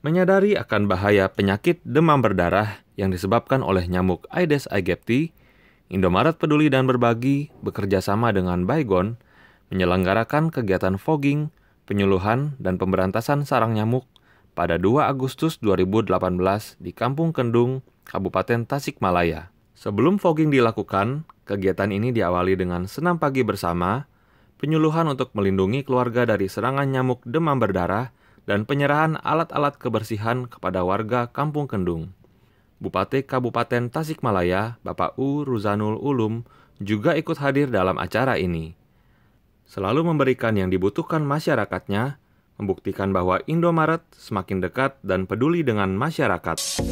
menyadari akan bahaya penyakit demam berdarah yang disebabkan oleh nyamuk Aedes aegypti, Indomaret peduli dan berbagi bekerja sama dengan Baygon menyelenggarakan kegiatan fogging, penyuluhan, dan pemberantasan sarang nyamuk pada 2 Agustus 2018 di Kampung Kendung, Kabupaten Tasikmalaya. Sebelum fogging dilakukan, kegiatan ini diawali dengan senam pagi bersama, penyuluhan untuk melindungi keluarga dari serangan nyamuk demam berdarah, dan penyerahan alat-alat kebersihan kepada warga Kampung Kendung. Bupati Kabupaten Tasikmalaya, Bapak U. Ruzanul Ulum, juga ikut hadir dalam acara ini. Selalu memberikan yang dibutuhkan masyarakatnya, membuktikan bahwa Indomaret semakin dekat dan peduli dengan masyarakat.